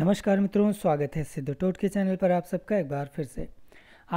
नमस्कार मित्रों स्वागत है सिद्ध टोट के चैनल पर आप सबका एक बार फिर से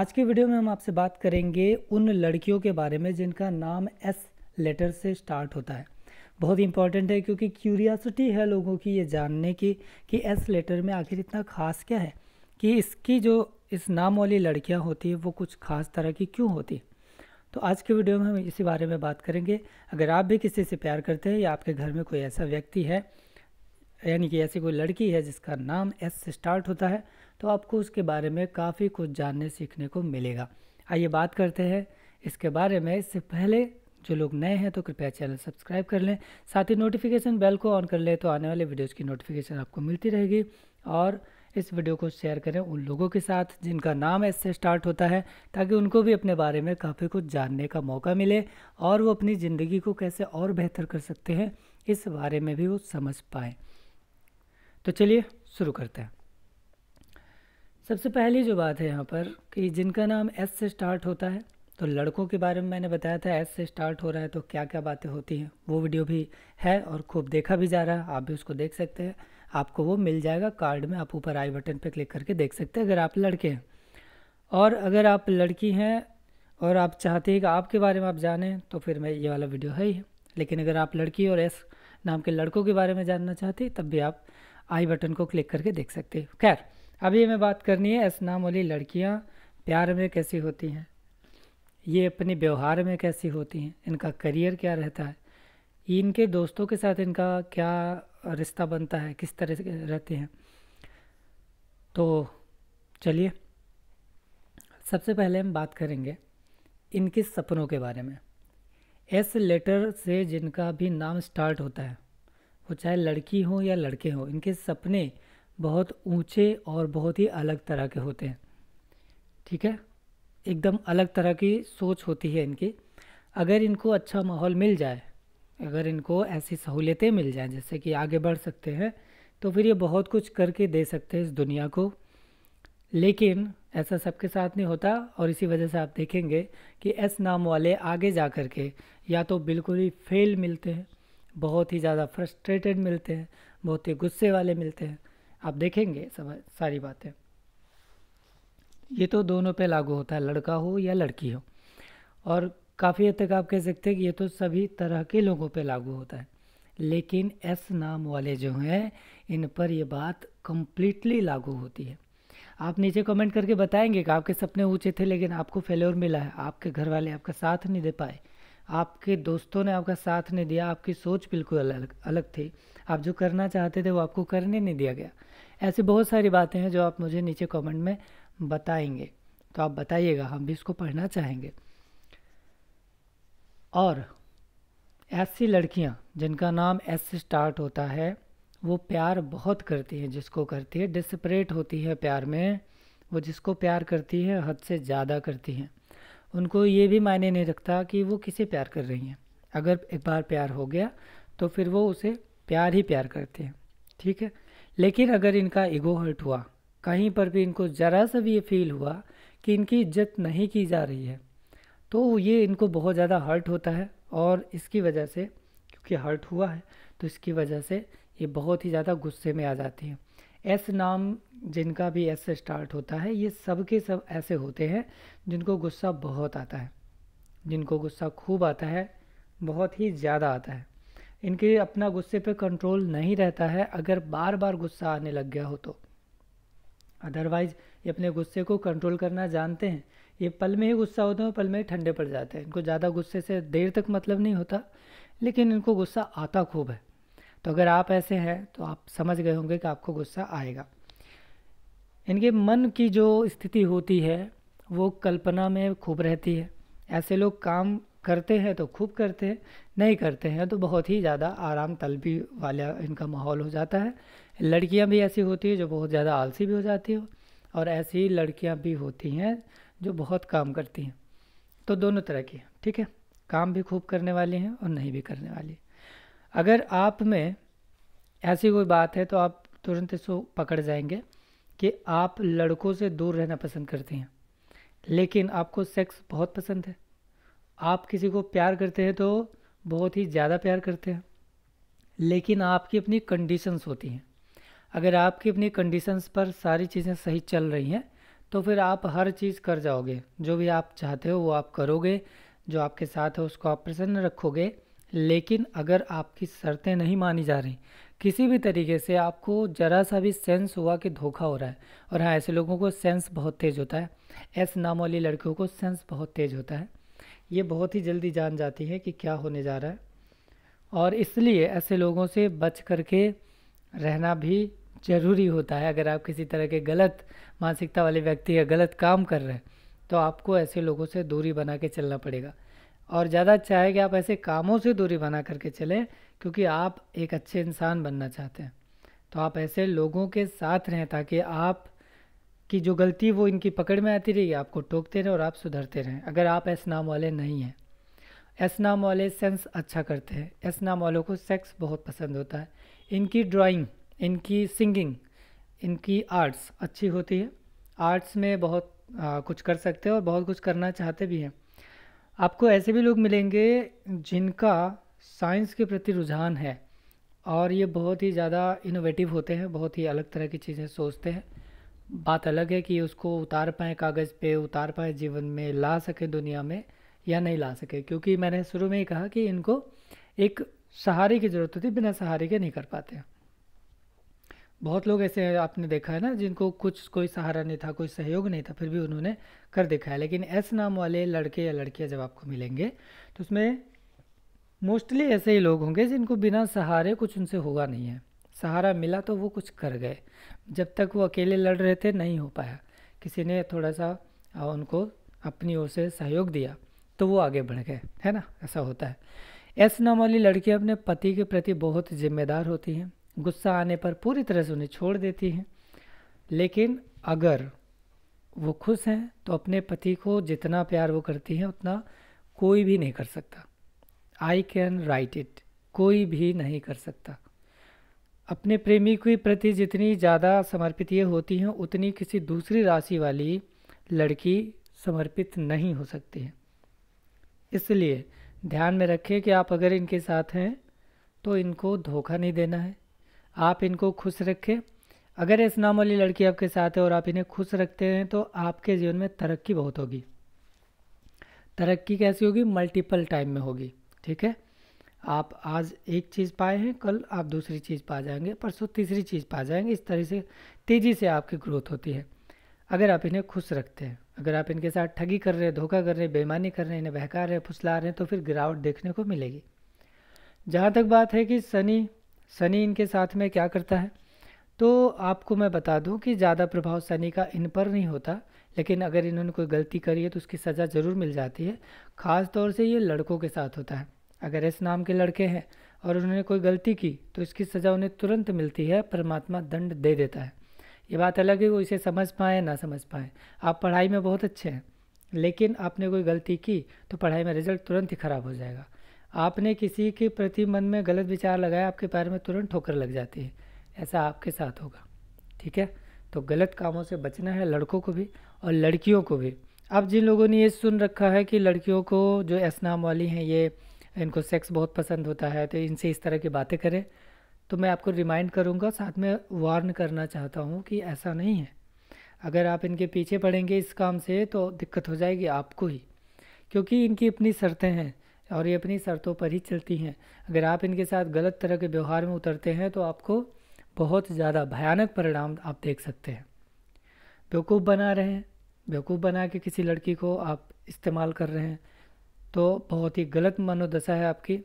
आज की वीडियो में हम आपसे बात करेंगे उन लड़कियों के बारे में जिनका नाम एस लेटर से स्टार्ट होता है बहुत ही इंपॉर्टेंट है क्योंकि क्यूरियासिटी है लोगों की ये जानने की कि एस लेटर में आखिर इतना खास क्या है कि इसकी जो इस नाम वाली लड़कियाँ होती है वो कुछ खास तरह की क्यों होती है तो आज के वीडियो में हम इसी बारे में बात करेंगे अगर आप भी किसी से प्यार करते हैं या आपके घर में कोई ऐसा व्यक्ति है यानी कि ऐसी कोई लड़की है जिसका नाम एस से स्टार्ट होता है तो आपको उसके बारे में काफ़ी कुछ जानने सीखने को मिलेगा आइए बात करते हैं इसके बारे में इससे पहले जो लोग नए हैं तो कृपया चैनल सब्सक्राइब कर लें साथ ही नोटिफिकेशन बेल को ऑन कर लें तो आने वाले वीडियोज़ की नोटिफिकेशन आपको मिलती रहेगी और इस वीडियो को शेयर करें उन लोगों के साथ जिनका नाम से स्टार्ट होता है ताकि उनको भी अपने बारे में काफ़ी कुछ जानने का मौका मिले और वो अपनी ज़िंदगी को कैसे और बेहतर कर सकते हैं इस बारे में भी वो समझ पाएँ तो चलिए शुरू करते हैं सबसे पहली जो बात है यहाँ पर कि जिनका नाम एस से स्टार्ट होता है तो लड़कों के बारे में मैंने बताया था एस से स्टार्ट हो रहा है तो क्या क्या बातें होती हैं वो वीडियो भी है और खूब देखा भी जा रहा है आप भी उसको देख सकते हैं आपको वो मिल जाएगा कार्ड में आप ऊपर आई बटन पर क्लिक करके देख सकते हैं अगर आप लड़के हैं और अगर आप लड़की हैं और आप चाहते हैं कि आपके बारे में आप जानें तो फिर मैं ये वाला वीडियो है ही लेकिन अगर आप लड़की और एस नाम के लड़कों के बारे में जानना चाहते तब भी आप आई बटन को क्लिक करके देख सकते हो खैर अभी हमें बात करनी है इस नाम वाली लड़कियाँ प्यार में कैसी होती हैं ये अपने व्यवहार में कैसी होती हैं इनका करियर क्या रहता है इनके दोस्तों के साथ इनका क्या रिश्ता बनता है किस तरह से रहते हैं तो चलिए सबसे पहले हम बात करेंगे इनके सपनों के बारे में एस लेटर से जिनका भी नाम स्टार्ट होता है वो चाहे लड़की हो या लड़के हों इनके सपने बहुत ऊंचे और बहुत ही अलग तरह के होते हैं ठीक है एकदम अलग तरह की सोच होती है इनकी अगर इनको अच्छा माहौल मिल जाए अगर इनको ऐसी सहूलियतें मिल जाए जैसे कि आगे बढ़ सकते हैं तो फिर ये बहुत कुछ करके दे सकते हैं इस दुनिया को लेकिन ऐसा सबके साथ नहीं होता और इसी वजह से आप देखेंगे कि एस नाम वाले आगे जा कर के या तो बिल्कुल ही फेल मिलते हैं बहुत ही ज़्यादा फ्रस्ट्रेटेड मिलते हैं बहुत ही गुस्से वाले मिलते हैं आप देखेंगे सब सारी बातें ये तो दोनों पे लागू होता है लड़का हो या लड़की हो और काफ़ी हद तक आप कह सकते हैं कि ये तो सभी तरह के लोगों पे लागू होता है लेकिन एस नाम वाले जो हैं इन पर ये बात कम्प्लीटली लागू होती है आप नीचे कमेंट करके बताएंगे कि आपके सपने ऊँचे थे लेकिन आपको फेलोर मिला है आपके घर वाले आपका साथ नहीं दे पाए आपके दोस्तों ने आपका साथ नहीं दिया आपकी सोच बिल्कुल अलग अलग थी आप जो करना चाहते थे वो आपको करने नहीं दिया गया ऐसी बहुत सारी बातें हैं जो आप मुझे नीचे कमेंट में बताएंगे तो आप बताइएगा हम भी इसको पढ़ना चाहेंगे और ऐसी लड़कियां जिनका नाम एस स्टार्ट होता है वो प्यार बहुत करती हैं जिसको करती है डिसप्रेट होती है प्यार में वो जिसको प्यार करती है हद से ज़्यादा करती हैं उनको ये भी मायने नहीं रखता कि वो किसे प्यार कर रही हैं अगर एक बार प्यार हो गया तो फिर वो उसे प्यार ही प्यार करते हैं ठीक है लेकिन अगर इनका ईगो हर्ट हुआ कहीं पर भी इनको ज़रा सा भी ये फील हुआ कि इनकी इज्जत नहीं की जा रही है तो ये इनको बहुत ज़्यादा हर्ट होता है और इसकी वजह से क्योंकि हर्ट हुआ है तो इसकी वजह से ये बहुत ही ज़्यादा गुस्से में आ जाती है एस नाम जिनका भी एस से स्टार्ट होता है ये सब के सब ऐसे होते हैं जिनको गुस्सा बहुत आता है जिनको गुस्सा खूब आता है बहुत ही ज़्यादा आता है इनके अपना गुस्से पे कंट्रोल नहीं रहता है अगर बार बार गुस्सा आने लग गया हो तो अदरवाइज़ ये अपने गुस्से को कंट्रोल करना जानते हैं ये पल में ही गुस्सा होते हैं पल में ही ठंडे पड़ जाते हैं इनको ज़्यादा गुस्से से देर तक मतलब नहीं होता लेकिन इनको गुस्सा आता खूब है तो अगर आप ऐसे हैं तो आप समझ गए होंगे कि आपको गुस्सा आएगा इनके मन की जो स्थिति होती है वो कल्पना में खूब रहती है ऐसे लोग काम करते हैं तो खूब करते हैं नहीं करते हैं तो बहुत ही ज़्यादा आराम तलबी वाला इनका माहौल हो जाता है लड़कियां भी ऐसी होती हैं जो बहुत ज़्यादा आलसी भी हो जाती हो और ऐसी लड़कियां भी होती हैं जो बहुत काम करती हैं तो दोनों तरह की ठीक है काम भी खूब करने वाली हैं और नहीं भी करने वाली अगर आप में ऐसी कोई बात है तो आप तुरंत इसको पकड़ जाएंगे कि आप लड़कों से दूर रहना पसंद करते हैं लेकिन आपको सेक्स बहुत पसंद है आप किसी को प्यार करते हैं तो बहुत ही ज़्यादा प्यार करते हैं लेकिन आपकी अपनी कंडीशंस होती हैं अगर आपकी अपनी कंडीशंस पर सारी चीज़ें सही चल रही हैं तो फिर आप हर चीज़ कर जाओगे जो भी आप चाहते हो वो आप करोगे जो आपके साथ है उसको आप प्रसन्न रखोगे लेकिन अगर आपकी शर्तें नहीं मानी जा रही किसी भी तरीके से आपको ज़रा सा भी सेंस हुआ कि धोखा हो रहा है और हाँ ऐसे लोगों को सेंस बहुत तेज़ होता है ऐसे नाम वाली लड़कियों को सेंस बहुत तेज़ होता है ये बहुत ही जल्दी जान जाती है कि क्या होने जा रहा है और इसलिए ऐसे लोगों से बच करके रहना भी ज़रूरी होता है अगर आप किसी तरह के गलत मानसिकता वाले व्यक्ति या गलत काम कर रहे हैं तो आपको ऐसे लोगों से दूरी बना के चलना पड़ेगा और ज़्यादा अच्छा है कि आप ऐसे कामों से दूरी बना करके चलें क्योंकि आप एक अच्छे इंसान बनना चाहते हैं तो आप ऐसे लोगों के साथ रहें ताकि आप की जो गलती वो इनकी पकड़ में आती रही आपको टोकते रहें और आप सुधरते रहें अगर आप एस नाम वाले नहीं हैं एस नाम वाले सेंस अच्छा करते हैं एस नाम वालों को सेक्स बहुत पसंद होता है इनकी ड्राइंग इनकी सिंगिंग इनकी आर्ट्स अच्छी होती है आर्ट्स में बहुत आ, कुछ कर सकते हैं और बहुत कुछ करना चाहते भी हैं आपको ऐसे भी लोग मिलेंगे जिनका साइंस के प्रति रुझान है और ये बहुत ही ज़्यादा इनोवेटिव होते हैं बहुत ही अलग तरह की चीज़ें सोचते हैं बात अलग है कि उसको उतार पाएँ कागज़ पे उतार पाएँ जीवन में ला सकें दुनिया में या नहीं ला सके क्योंकि मैंने शुरू में ही कहा कि इनको एक सहारे की ज़रूरत होती बिना सहारे के नहीं कर पाते हैं बहुत लोग ऐसे हैं आपने देखा है ना जिनको कुछ कोई सहारा नहीं था कोई सहयोग नहीं था फिर भी उन्होंने कर देखा है लेकिन एस नाम वाले लड़के या लड़कियाँ जब आपको मिलेंगे तो उसमें मोस्टली ऐसे ही लोग होंगे जिनको बिना सहारे कुछ उनसे हुआ नहीं है सहारा मिला तो वो कुछ कर गए जब तक वो अकेले लड़ रहे थे नहीं हो पाया किसी ने थोड़ा सा उनको अपनी ओर से सहयोग दिया तो वो आगे बढ़ गए है ना ऐसा होता है ऐसा नाम वाली लड़कियाँ अपने पति के प्रति बहुत जिम्मेदार होती हैं गुस्सा आने पर पूरी तरह से उन्हें छोड़ देती हैं लेकिन अगर वो खुश हैं तो अपने पति को जितना प्यार वो करती हैं उतना कोई भी नहीं कर सकता आई कैन राइट इट कोई भी नहीं कर सकता अपने प्रेमी के प्रति जितनी ज़्यादा समर्पित ये होती हैं उतनी किसी दूसरी राशि वाली लड़की समर्पित नहीं हो सकती है इसलिए ध्यान में रखें कि आप अगर इनके साथ हैं तो इनको धोखा नहीं देना है आप इनको खुश रखें अगर इस नाम वाली लड़की आपके साथ है और आप इन्हें खुश रखते हैं तो आपके जीवन में तरक्की बहुत होगी तरक्की कैसी होगी मल्टीपल टाइम में होगी ठीक है आप आज एक चीज़ पाए हैं कल आप दूसरी चीज़ पा जाएंगे परसों तीसरी चीज़ पा जाएंगे इस तरह से तेज़ी से आपकी ग्रोथ होती है अगर आप इन्हें खुश रखते हैं अगर आप इनके साथ ठगी कर रहे हैं धोखा कर रहे हैं बेईमानी कर रहे हैं इन्हें बहका रहे हैं फुसला रहे हैं तो फिर गिरावट देखने को मिलेगी जहाँ तक बात है कि सनी शनि इनके साथ में क्या करता है तो आपको मैं बता दूं कि ज़्यादा प्रभाव शनि का इन पर नहीं होता लेकिन अगर इन्होंने कोई गलती करी है तो उसकी सज़ा ज़रूर मिल जाती है ख़ास तौर से ये लड़कों के साथ होता है अगर इस नाम के लड़के हैं और उन्होंने कोई गलती की तो इसकी सज़ा उन्हें तुरंत मिलती है परमात्मा दंड दे देता है ये बात अलग है वो इसे समझ पाए ना समझ पाए आप पढ़ाई में बहुत अच्छे हैं लेकिन आपने कोई गलती की तो पढ़ाई में रिजल्ट तुरंत ही ख़राब हो जाएगा आपने किसी के प्रति मन में गलत विचार लगाया आपके पैर में तुरंत ठोकर लग जाती है ऐसा आपके साथ होगा ठीक है तो गलत कामों से बचना है लड़कों को भी और लड़कियों को भी अब जिन लोगों ने ये सुन रखा है कि लड़कियों को जो एसनाम वाली हैं ये इनको सेक्स बहुत पसंद होता है तो इनसे इस तरह की बातें करें तो मैं आपको रिमाइंड करूँगा साथ में वार्न करना चाहता हूँ कि ऐसा नहीं है अगर आप इनके पीछे पड़ेंगे इस काम से तो दिक्कत हो जाएगी आपको ही क्योंकि इनकी अपनी शर्तें हैं और ये अपनी शर्तों पर ही चलती हैं अगर आप इनके साथ गलत तरह के व्यवहार में उतरते हैं तो आपको बहुत ज़्यादा भयानक परिणाम आप देख सकते हैं बेवकूफ़ बना रहे हैं बेवकूफ़ बना के किसी लड़की को आप इस्तेमाल कर रहे हैं तो बहुत ही गलत मनोदशा है आपकी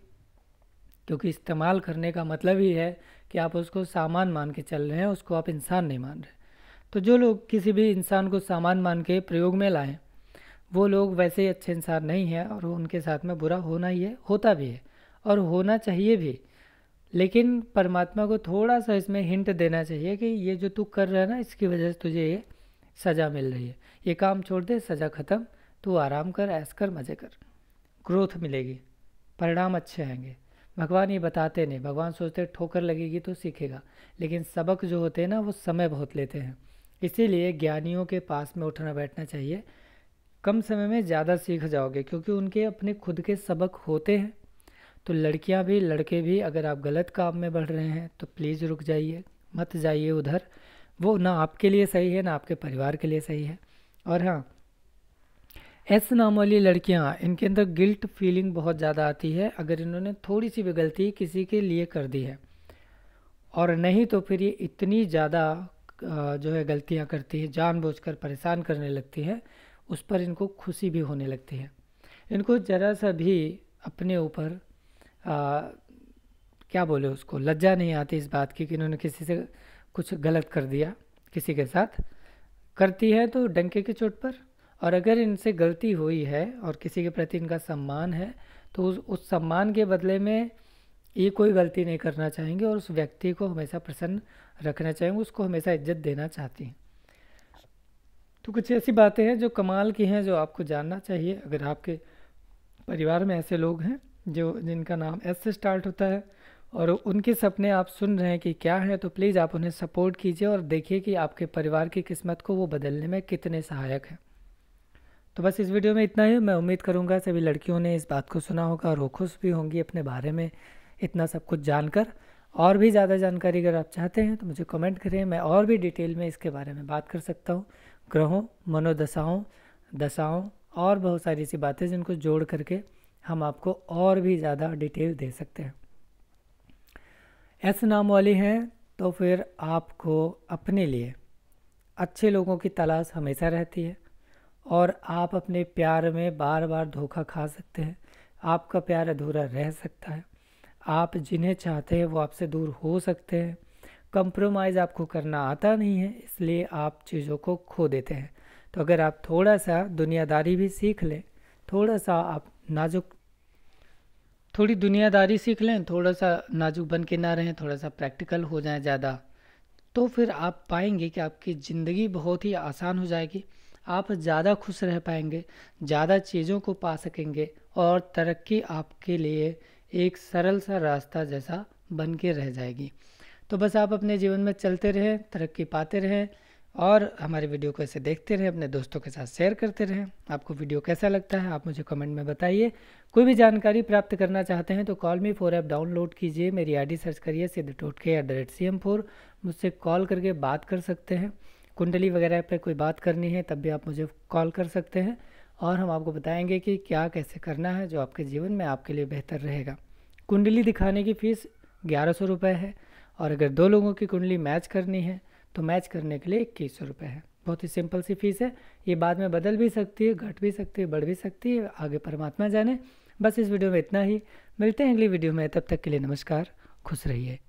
क्योंकि इस्तेमाल करने का मतलब ही है कि आप उसको सामान मान के चल रहे हैं उसको आप इंसान नहीं मान रहे तो जो लोग किसी भी इंसान को सामान मान के प्रयोग में लाएँ वो लोग वैसे ही अच्छे इंसान नहीं हैं और उनके साथ में बुरा होना ही है होता भी है और होना चाहिए भी लेकिन परमात्मा को थोड़ा सा इसमें हिंट देना चाहिए कि ये जो तू कर रहा है ना इसकी वजह से तुझे ये सज़ा मिल रही है ये काम छोड़ दे सज़ा ख़त्म तू आराम कर ऐस कर मज़े कर ग्रोथ मिलेगी परिणाम अच्छे आएंगे भगवान ये बताते नहीं भगवान सोचते ठोकर लगेगी तो सीखेगा लेकिन सबक जो होते हैं ना वो समय बहुत लेते हैं इसीलिए ज्ञानियों के पास में उठना बैठना चाहिए कम समय में ज़्यादा सीख जाओगे क्योंकि उनके अपने खुद के सबक होते हैं तो लड़कियां भी लड़के भी अगर आप गलत काम में बढ़ रहे हैं तो प्लीज़ रुक जाइए मत जाइए उधर वो ना आपके लिए सही है ना आपके परिवार के लिए सही है और हाँ ऐसे नाम वाली लड़कियाँ इनके अंदर गिल्ट फीलिंग बहुत ज़्यादा आती है अगर इन्होंने थोड़ी सी भी गलती किसी के लिए कर दी है और नहीं तो फिर ये इतनी ज़्यादा जो है गलतियाँ करती है जानबूझकर परेशान करने लगती है उस पर इनको खुशी भी होने लगती है इनको ज़रा सा भी अपने ऊपर क्या बोले उसको लज्जा नहीं आती इस बात की कि इन्होंने किसी से कुछ गलत कर दिया किसी के साथ करती है तो डंके की चोट पर और अगर इनसे गलती हुई है और किसी के प्रति इनका सम्मान है तो उस उस सम्मान के बदले में ये कोई गलती नहीं करना चाहेंगे और उस व्यक्ति को हमेशा प्रसन्न रखना चाहेंगे उसको हमेशा इज्जत देना चाहती हैं तो कुछ ऐसी बातें हैं जो कमाल की हैं जो आपको जानना चाहिए अगर आपके परिवार में ऐसे लोग हैं जो जिनका नाम एस से स्टार्ट होता है और उनके सपने आप सुन रहे हैं कि क्या है तो प्लीज़ आप उन्हें सपोर्ट कीजिए और देखिए कि आपके परिवार की किस्मत को वो बदलने में कितने सहायक हैं तो बस इस वीडियो में इतना ही मैं उम्मीद करूँगा सभी लड़कियों ने इस बात को सुना होगा और वो खुश भी होंगी अपने बारे में इतना सब कुछ जानकर और भी ज़्यादा जानकारी अगर आप चाहते हैं तो मुझे कमेंट करें मैं और भी डिटेल में इसके बारे में बात कर सकता हूँ ग्रहों मनोदशाओं दशाओं और बहुत सारी ऐसी बातें जिनको जोड़ करके हम आपको और भी ज़्यादा डिटेल दे सकते हैं ऐसे नाम वाली हैं तो फिर आपको अपने लिए अच्छे लोगों की तलाश हमेशा रहती है और आप अपने प्यार में बार बार धोखा खा सकते हैं आपका प्यार अधूरा रह सकता है आप जिन्हें चाहते हैं वो आपसे दूर हो सकते हैं कंप्रोमाइज़ आपको करना आता नहीं है इसलिए आप चीज़ों को खो देते हैं तो अगर आप थोड़ा सा दुनियादारी भी सीख लें थोड़ा सा आप नाजुक थोड़ी दुनियादारी सीख लें थोड़ा सा नाजुक बन के ना रहें थोड़ा सा प्रैक्टिकल हो जाए ज़्यादा तो फिर आप पाएंगे कि आपकी ज़िंदगी बहुत ही आसान हो जाएगी आप ज़्यादा खुश रह पाएंगे ज़्यादा चीज़ों को पा सकेंगे और तरक्की आपके लिए एक सरल सा रास्ता जैसा बन के रह जाएगी तो बस आप अपने जीवन में चलते रहें तरक्की पाते रहें और हमारी वीडियो को ऐसे देखते रहें अपने दोस्तों के साथ शेयर करते रहें आपको वीडियो कैसा लगता है आप मुझे कमेंट में बताइए कोई भी जानकारी प्राप्त करना चाहते हैं तो call me four app download कीजिए मेरी आईडी सर्च करिए सिद्ध टोटके at the rate C M four मुझसे कॉल करके बात कर सकते हैं कुंडली वगैरह पर कोई बात करनी है तब भी आप मुझे कॉल कर सकते हैं और हम आपको बताएंगे कि क्या कैसे करना है जो आपके जीवन में आपके लिए बेहतर रहेगा कुंडली दिखाने की फ़ीस ग्यारह सौ रुपये है और अगर दो लोगों की कुंडली मैच करनी है तो मैच करने के लिए इक्कीस सौ रुपये है बहुत ही सिंपल सी फीस है ये बाद में बदल भी सकती है घट भी सकती है बढ़ भी सकती है आगे परमात्मा जाने बस इस वीडियो में इतना ही मिलते हैं अगली वीडियो में तब तक के लिए नमस्कार खुश रहिए